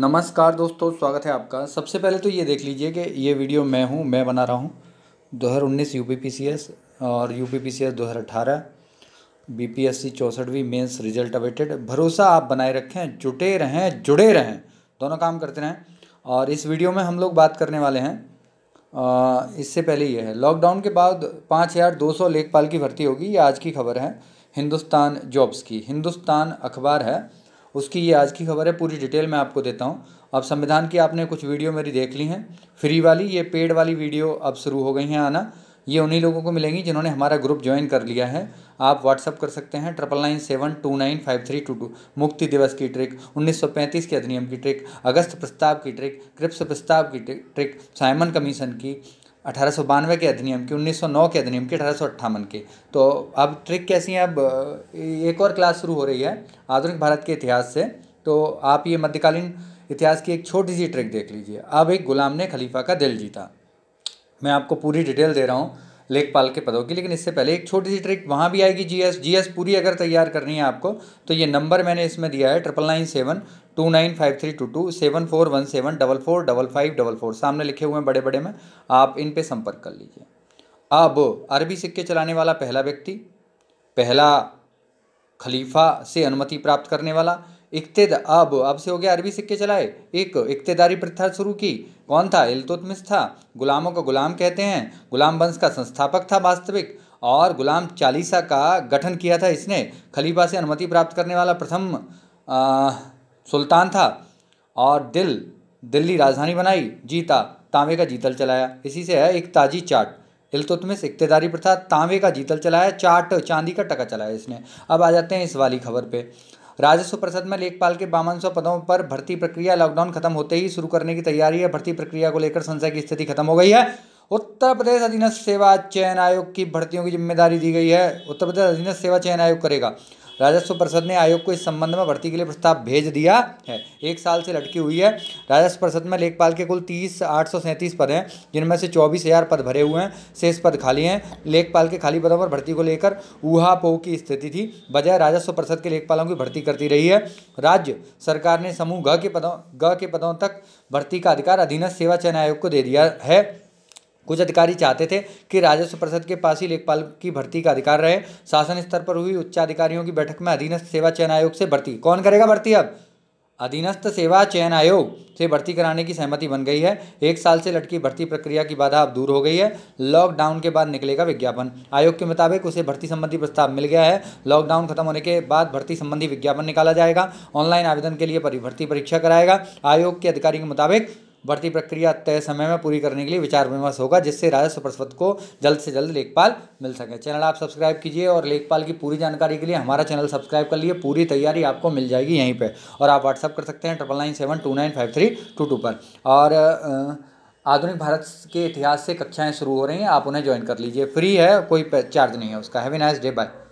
नमस्कार दोस्तों स्वागत है आपका सबसे पहले तो ये देख लीजिए कि ये वीडियो मैं हूँ मैं बना रहा हूँ दो हज़ार उन्नीस यू पी और U P P C S दो हज़ार अठारह बी पी एस सी चौंसठवीं मेन्स रिजल्ट अवेटेड भरोसा आप बनाए रखें जुटे रहें जुड़े रहें दोनों काम करते रहें और इस वीडियो में हम लोग बात करने वाले हैं इससे पहले ये है लॉकडाउन के बाद पाँच हज़ार दो सौ लेखपाल की भर्ती होगी ये आज की खबर है हिंदुस्तान जॉब्स की हिंदुस्तान अखबार है उसकी ये आज की खबर है पूरी डिटेल मैं आपको देता हूँ अब संविधान की आपने कुछ वीडियो मेरी देख ली हैं फ्री वाली ये पेड वाली वीडियो अब शुरू हो गई हैं आना ये उन्हीं लोगों को मिलेंगी जिन्होंने हमारा ग्रुप ज्वाइन कर लिया है आप व्हाट्सअप कर सकते हैं triple nine seven two nine five three two two मुक्ति दिवस की ट्रिक 1935 के अधिनियम की ट्रिक अगस्त प्रस्ताव की ट्रिक क्रिप्स प्रस्ताव की ट्रिक साइमन कमीशन की अठारह के अधिनियम की 1909 के अधिनियम के अठारह के तो अब ट्रिक कैसी है अब एक और क्लास शुरू हो रही है आधुनिक भारत के इतिहास से तो आप ये मध्यकालीन इतिहास की एक छोटी सी ट्रिक देख लीजिए अब एक गुलाम ने खलीफा का दिल जीता मैं आपको पूरी डिटेल दे रहा हूँ लेखपाल के पदों की लेकिन इससे पहले एक छोटी सी ट्रिक वहाँ भी आएगी जीएस जीएस पूरी अगर तैयार करनी है आपको तो ये नंबर मैंने इसमें दिया है triple nine seven two nine five three two two seven four one seven double four double five double four सामने लिखे हुए हैं बड़े बड़े में आप इन पर संपर्क कर लीजिए अब अरबी सिक्के चलाने वाला पहला व्यक्ति पहला खलीफा से अनुमति प्राप्त करने वाला इकतेद अब अब से हो गया अरबी सिक्के चलाए एक इकतेदारी प्रथा शुरू की कौन था इलतुतमिस था गुलामों को गुलाम कहते हैं गुलाम वंश का संस्थापक था वास्तविक और गुलाम चालीसा का गठन किया था इसने खलीफा से अनुमति प्राप्त करने वाला प्रथम सुल्तान था और दिल दिल्ली राजधानी बनाई जीता तांबे का जीतल चलाया इसी से है एक ताजी चाट इलतुतमिस इकतेदारी प्रथा तांबे का जीतल चलाया चाट चांदी का टका चलाया इसने अब आ जाते हैं इस वाली खबर पर राजस्व परिषद में लेखपाल के बावन सौ पदों पर भर्ती प्रक्रिया लॉकडाउन खत्म होते ही शुरू करने की तैयारी है भर्ती प्रक्रिया को लेकर संशय की स्थिति खत्म हो गई है उत्तर प्रदेश अधीनस्थ सेवा चयन आयोग की भर्तियों की जिम्मेदारी दी गई है उत्तर प्रदेश अधीनस्थ सेवा चयन आयोग करेगा राजस्व परिषद ने आयोग को इस संबंध में भर्ती के लिए प्रस्ताव भेज दिया है एक साल से लटकी हुई है राजस्व परिषद में लेखपाल के कुल तीस आठ सौ सैंतीस पद हैं जिनमें से चौबीस हज़ार पद भरे हुए हैं शेष पद खाली हैं लेखपाल के खाली पदों पर भर्ती को लेकर ऊहापोह की स्थिति थी बजाय राजस्व परिषद के लेखपालों की भर्ती करती रही है राज्य सरकार ने समूह घ के पदों ग के पदों तक भर्ती का अधिकार अधीनस्थ सेवा चयन आयोग को दे दिया है कुछ अधिकारी चाहते थे कि राजस्व परिषद के पास ही लेखपाल की भर्ती का अधिकार रहे शासन स्तर पर हुई उच्चाधिकारियों की बैठक में अधीनस्थ सेवा चयन आयोग से भर्ती कौन करेगा भर्ती अब अधीनस्थ सेवा चयन आयोग से भर्ती कराने की सहमति बन गई है एक साल से लटकी भर्ती प्रक्रिया की बाधा अब दूर हो गई है लॉकडाउन के बाद निकलेगा विज्ञापन आयोग के मुताबिक उसे भर्ती संबंधी प्रस्ताव मिल गया है लॉकडाउन खत्म होने के बाद भर्ती संबंधी विज्ञापन निकाला जाएगा ऑनलाइन आवेदन के लिए भर्ती परीक्षा कराएगा आयोग के अधिकारी के मुताबिक भर्ती प्रक्रिया तय समय में पूरी करने के लिए विचार विमर्श होगा जिससे राजस्व परिषद को जल्द से जल्द लेखपाल मिल सके चैनल आप सब्सक्राइब कीजिए और लेखपाल की पूरी जानकारी के लिए हमारा चैनल सब्सक्राइब कर लिए पूरी तैयारी आपको मिल जाएगी यहीं पर और आप व्हाट्सअप कर सकते हैं triple nine seven two nine five three two two पर और आधुनिक भारत के इतिहास से कक्षाएं शुरू हो रही हैं आप उन्हें ज्वाइन कर लीजिए फ्री है कोई चार्ज नहीं है उसका हैवी नाइस डे बाय